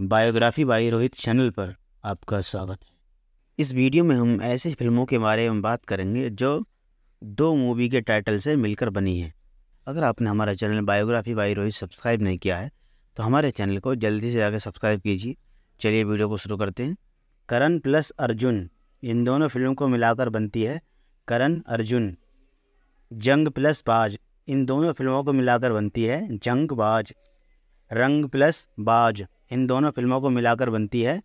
biography by Rohit channel पर आपका स्वागत है इस वीडियो में हम ऐसी फिल्मों के बारे में बात करेंगे जो दो मूवी के टाइटल से मिलकर बनी है अगर आपने हमारा channel biography by Rohit subscribe नहीं किया है तो हमारे चैनल को जल्दी से जाकर सब्सक्राइब कीजिए चलिए वीडियो को शुरू करते हैं करण प्लस अर्जुन इन दोनों फिल्मों को मिलाकर बनती है करण अर्जुन जंग प्लस बाज इन दोनों फिल्मों को मिलाकर बनती है जंग बाज रंग प्लस बाज इन दोनों फिल्मों को मिलाकर बनती है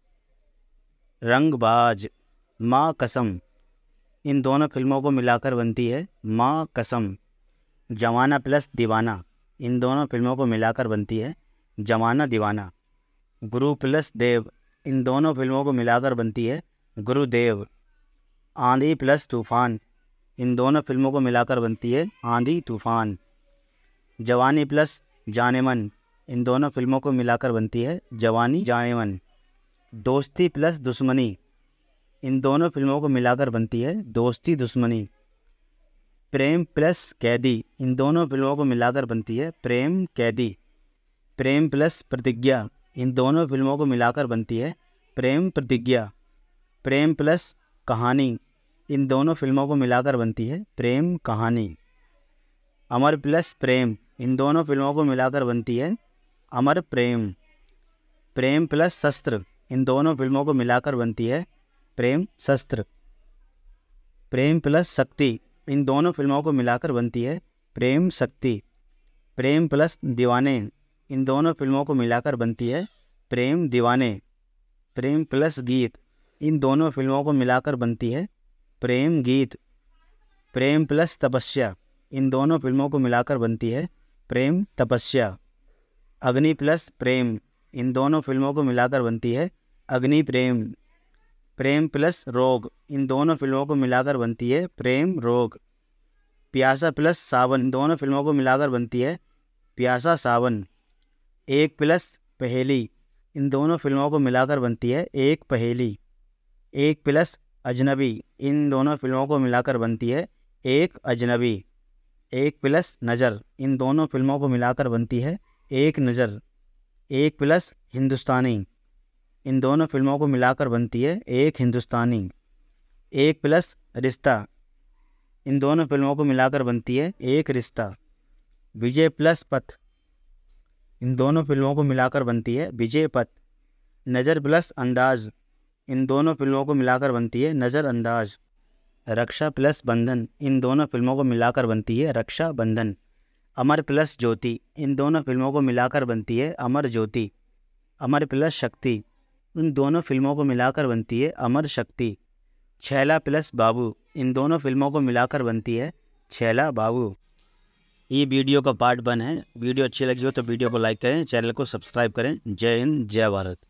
रंगबाज माँ कसम इन दोनों फिल्मों को मिलाकर बनती है माँ कसम जवाना प्लस दीवाना इन दोनों फिल्मों को मिलाकर बनती है जवाना दीवाना गुरु प्लस देव इन दोनों फिल्मों को मिलाकर बनती है गुरुदेव आंधी प्लस तूफ़ान इन दोनों फिल्मों को मिलाकर बनती है आंधी तूफ़ान जवानी प्लस जाने मन इन दोनों फिल्मों को मिलाकर बनती है जवानी जायवन दोस्ती प्लस दुश्मनी इन दोनों फिल्मों को मिलाकर बनती है दोस्ती दुश्मनी प्रेम प्लस कैदी इन दोनों फिल्मों को मिलाकर बनती है प्रेम कैदी प्रेम प्लस प्रतिज्ञा इन दोनों फिल्मों को मिलाकर बनती है प्रेम प्रतिज्ञा प्रेम प्लस कहानी इन दोनों फिल्मों को मिलाकर बनती है प्रेम कहानी अमर प्लस प्रेम इन दोनों फिल्मों को मिलाकर बनती है अमर प्रेम प्रेम प्लस शस्त्र इन दोनों फिल्मों को मिलाकर बनती है प्रेम शस्त्र प्रेम प्लस शक्ति इन दोनों फिल्मों को मिलाकर बनती है प्रेम शक्ति प्रेम प्लस दीवाने इन दोनों फिल्मों को मिलाकर बनती है प्रेम दीवाने प्रेम प्लस गीत इन दोनों फिल्मों को मिलाकर बनती है प्रेम गीत प्रेम प्लस तपस्या इन दोनों फिल्मों को मिलाकर बनती है प्रेम तपस्या अग्नि प्लस प्रेम इन दोनों फिल्मों को मिलाकर बनती है अग्नि प्रेम प्रेम प्लस रोग इन दोनों फिल्मों को मिलाकर बनती है प्रेम रोग प्यासा प्लस सावन दोनों फिल्मों को मिलाकर बनती है प्यासा सावन एक प्लस पहेली इन दोनों फिल्मों को मिलाकर बनती है एक पहेली एक प्लस अजनबी इन दोनों फिल्मों को मिलाकर बनती है एक अजनबी एक प्लस नज़र इन दोनों फिल्मों को मिलाकर बनती है एक नज़र एक प्लस हिंदुस्तानी इन दोनों फिल्मों को मिलाकर बनती है एक हिंदुस्तानी एक प्लस रिश्ता इन दोनों फिल्मों को मिलाकर बनती है एक रिश्ता विजय प्लस पथ इन दोनों फिल्मों को मिलाकर बनती है विजय पथ नज़र प्लस अंदाज इन दोनों फिल्मों को मिलाकर बनती है नज़र अंदाज रक्षा प्लस बंधन इन दोनों फिल्मों को मिलाकर बनती है रक्षा बंधन अमर प्लस ज्योति इन दोनों फिल्मों को मिलाकर बनती है अमर ज्योति अमर प्लस शक्ति इन दोनों फिल्मों को मिलाकर बनती है अमर शक्ति छैला प्लस बाबू इन दोनों फिल्मों को मिलाकर बनती है छैला बाबू ये वीडियो का पार्ट वन है वीडियो अच्छी लगी हो तो वीडियो को लाइक करें चैनल को सब्सक्राइब करें जय हिंद जय भारत